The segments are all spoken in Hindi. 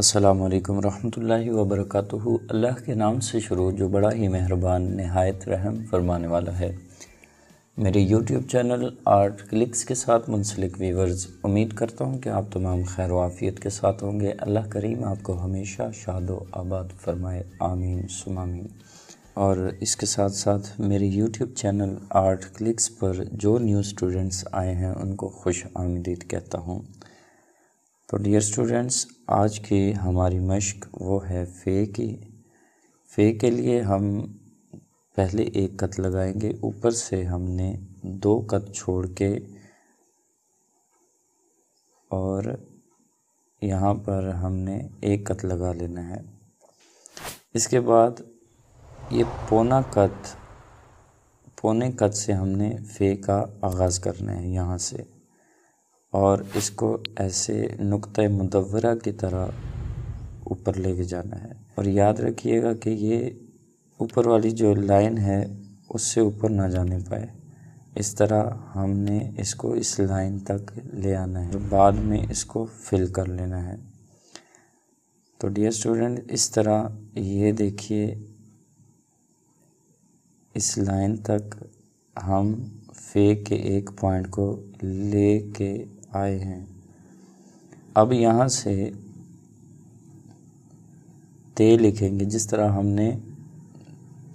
असलकम वरहमल वबरक अल्लाह के नाम से शुरू जो बड़ा ही मेहरबान नहायत रहम फरमाने वाला है मेरे YouTube चैनल आर्ट क्लिक्स के साथ मुंसलिक व्यूवर्स उम्मीद करता हूँ कि आप तमाम खैर वाफियत के साथ होंगे अल्लाह करीम आपको हमेशा शाद व आबाद फरमाए आमीन सुमामीन और इसके साथ साथ मेरे YouTube चैनल आर्ट क्लिक्स पर जो न्यू स्टूडेंट्स आए हैं उनको खुश आमदीद कहता हूँ तो डियर स्टूडेंट्स आज की हमारी मश्क वो है फ़े की फ़े के लिए हम पहले एक कत लगाएंगे ऊपर से हमने दो कत छोड़ के और यहाँ पर हमने एक कत लगा लेना है इसके बाद ये पौना कत पौने कत से हमने फ़े का आगाज़ करना है यहाँ से और इसको ऐसे नुक़ मुदव्वरा की तरह ऊपर लेके जाना है और याद रखिएगा कि ये ऊपर वाली जो लाइन है उससे ऊपर ना जाने पाए इस तरह हमने इसको इस लाइन तक ले आना है बाद में इसको फिल कर लेना है तो डियर स्टूडेंट इस तरह ये देखिए इस लाइन तक हम फे के एक पॉइंट को ले के आए हैं अब यहाँ से ते लिखेंगे जिस तरह हमने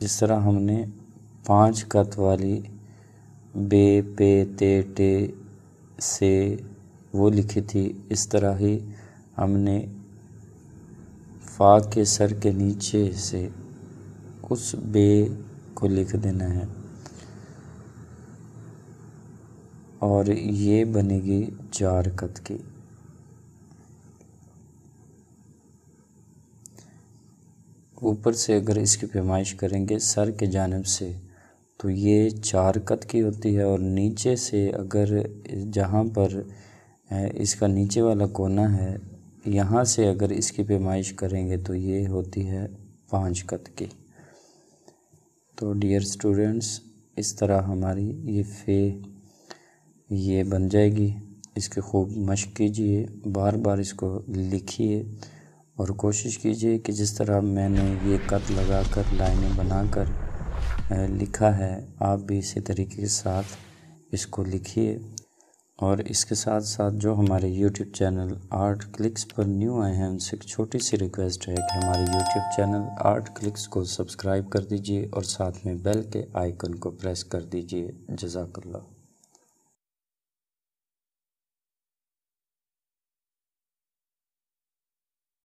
जिस तरह हमने पांच कत वाली बे पे ते टे से वो लिखी थी इस तरह ही हमने फा के सर के नीचे से उस बे को लिख देना है और ये बनेगी चार कद की ऊपर से अगर इसकी पैमाइश करेंगे सर के जानब से तो ये चार कद की होती है और नीचे से अगर जहाँ पर इसका नीचे वाला कोना है यहाँ से अगर इसकी पैमाइश करेंगे तो ये होती है पाँच कद की तो डियर स्टूडेंट्स इस तरह हमारी ये फे ये बन जाएगी इसके खूब मश्क कीजिए बार बार इसको लिखिए और कोशिश कीजिए कि जिस तरह मैंने ये कट लगा कर लाइनें बनाकर लिखा है आप भी इसी तरीके के साथ इसको लिखिए और इसके साथ साथ जो हमारे YouTube चैनल आर्ट क्लिक्स पर न्यू आए हैं उनसे एक छोटी सी रिक्वेस्ट है कि हमारे YouTube चैनल आर्ट क्लिक्स को सब्सक्राइब कर दीजिए और साथ में बेल के आइकन को प्रेस कर दीजिए जजाकल्ला